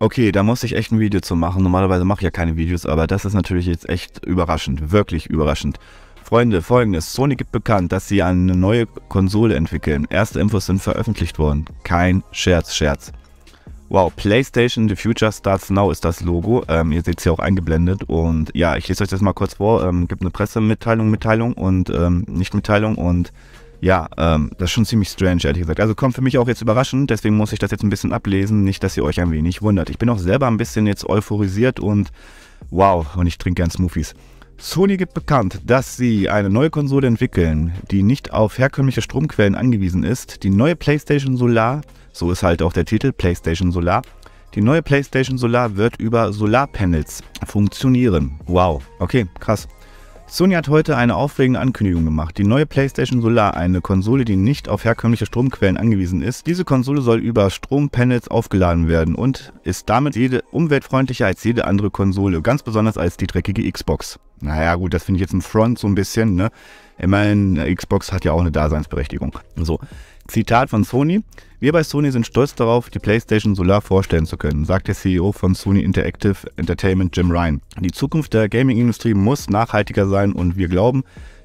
Okay, da muss ich echt ein Video zu machen. Normalerweise mache ich ja keine Videos, aber das ist natürlich jetzt echt überraschend. Wirklich überraschend. Freunde, folgendes. Sony gibt bekannt, dass sie eine neue Konsole entwickeln. Erste Infos sind veröffentlicht worden. Kein Scherz, Scherz. Wow, PlayStation The Future Starts Now ist das Logo. Ähm, ihr seht es hier auch eingeblendet. Und ja, ich lese euch das mal kurz vor. Ähm, gibt eine Pressemitteilung, Mitteilung und ähm, Nicht-Mitteilung und ja, ähm, das ist schon ziemlich strange, ehrlich gesagt. Also kommt für mich auch jetzt überraschend, deswegen muss ich das jetzt ein bisschen ablesen, nicht, dass ihr euch ein wenig wundert. Ich bin auch selber ein bisschen jetzt euphorisiert und wow, und ich trinke gern Smoothies. Sony gibt bekannt, dass sie eine neue Konsole entwickeln, die nicht auf herkömmliche Stromquellen angewiesen ist. Die neue PlayStation Solar, so ist halt auch der Titel, PlayStation Solar. Die neue PlayStation Solar wird über Solarpanels funktionieren. Wow, okay, krass. Sony hat heute eine aufregende Ankündigung gemacht. Die neue PlayStation Solar, eine Konsole, die nicht auf herkömmliche Stromquellen angewiesen ist. Diese Konsole soll über Strompanels aufgeladen werden und ist damit jede umweltfreundlicher als jede andere Konsole, ganz besonders als die dreckige Xbox. Naja, gut, das finde ich jetzt ein Front so ein bisschen, ne? Immerhin, äh, Xbox hat ja auch eine Daseinsberechtigung. So, Zitat von Sony. Wir bei Sony sind stolz darauf, die PlayStation Solar vorstellen zu können, sagt der CEO von Sony Interactive Entertainment Jim Ryan. Die Zukunft der Gaming-Industrie muss nachhaltiger sein und wir glauben,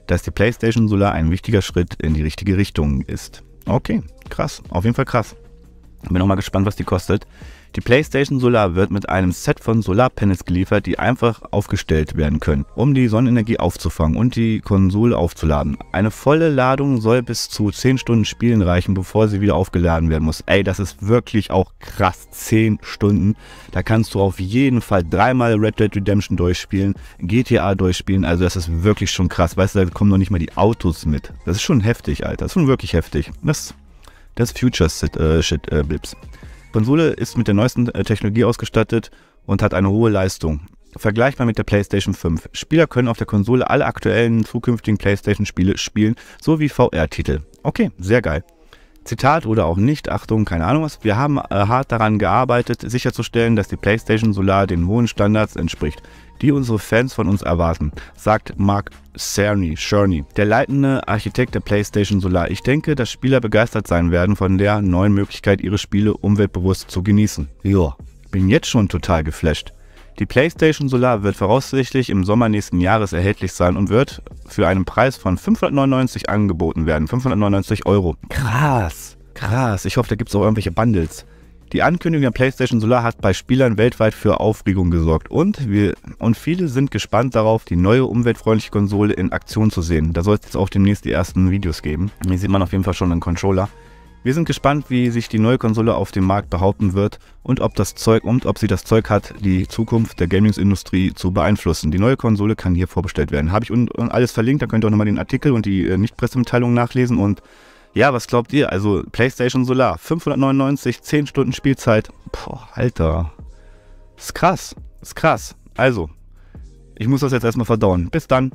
dass die PlayStation Solar ein wichtiger Schritt in die richtige Richtung ist. Okay, krass, auf jeden Fall krass. Bin nochmal gespannt, was die kostet. Die PlayStation Solar wird mit einem Set von Solarpanels geliefert, die einfach aufgestellt werden können, um die Sonnenenergie aufzufangen und die Konsole aufzuladen. Eine volle Ladung soll bis zu 10 Stunden Spielen reichen, bevor sie wieder aufgeladen werden muss. Ey, das ist wirklich auch krass. 10 Stunden. Da kannst du auf jeden Fall dreimal Red Dead Redemption durchspielen, GTA durchspielen. Also das ist wirklich schon krass. Weißt du, da kommen noch nicht mal die Autos mit. Das ist schon heftig, Alter. Das ist schon wirklich heftig. Das des Future-Shit-Blips. Äh, äh, Konsole ist mit der neuesten äh, Technologie ausgestattet und hat eine hohe Leistung. Vergleichbar mit der PlayStation 5. Spieler können auf der Konsole alle aktuellen zukünftigen PlayStation-Spiele spielen, sowie VR-Titel. Okay, sehr geil. Zitat oder auch nicht, Achtung, keine Ahnung was. Wir haben äh, hart daran gearbeitet, sicherzustellen, dass die PlayStation Solar den hohen Standards entspricht die unsere Fans von uns erwarten, sagt Mark Cerny, Cerny, der leitende Architekt der PlayStation Solar. Ich denke, dass Spieler begeistert sein werden von der neuen Möglichkeit, ihre Spiele umweltbewusst zu genießen. Joa, bin jetzt schon total geflasht. Die PlayStation Solar wird voraussichtlich im Sommer nächsten Jahres erhältlich sein und wird für einen Preis von 599 angeboten werden. 599 Euro. Krass. Krass. Ich hoffe, da gibt es auch irgendwelche Bundles. Die Ankündigung der PlayStation Solar hat bei Spielern weltweit für Aufregung gesorgt und, wir, und viele sind gespannt darauf, die neue umweltfreundliche Konsole in Aktion zu sehen. Da soll es jetzt auch demnächst die ersten Videos geben. Hier sieht man auf jeden Fall schon einen Controller. Wir sind gespannt, wie sich die neue Konsole auf dem Markt behaupten wird und ob das Zeug und ob sie das Zeug hat, die Zukunft der Gaming-Industrie zu beeinflussen. Die neue Konsole kann hier vorbestellt werden. Habe ich unten alles verlinkt, da könnt ihr auch nochmal den Artikel und die äh, Nicht-Pressemitteilung nachlesen und ja, was glaubt ihr? Also PlayStation Solar, 599, 10 Stunden Spielzeit. Boah, Alter. ist krass. ist krass. Also, ich muss das jetzt erstmal verdauen. Bis dann.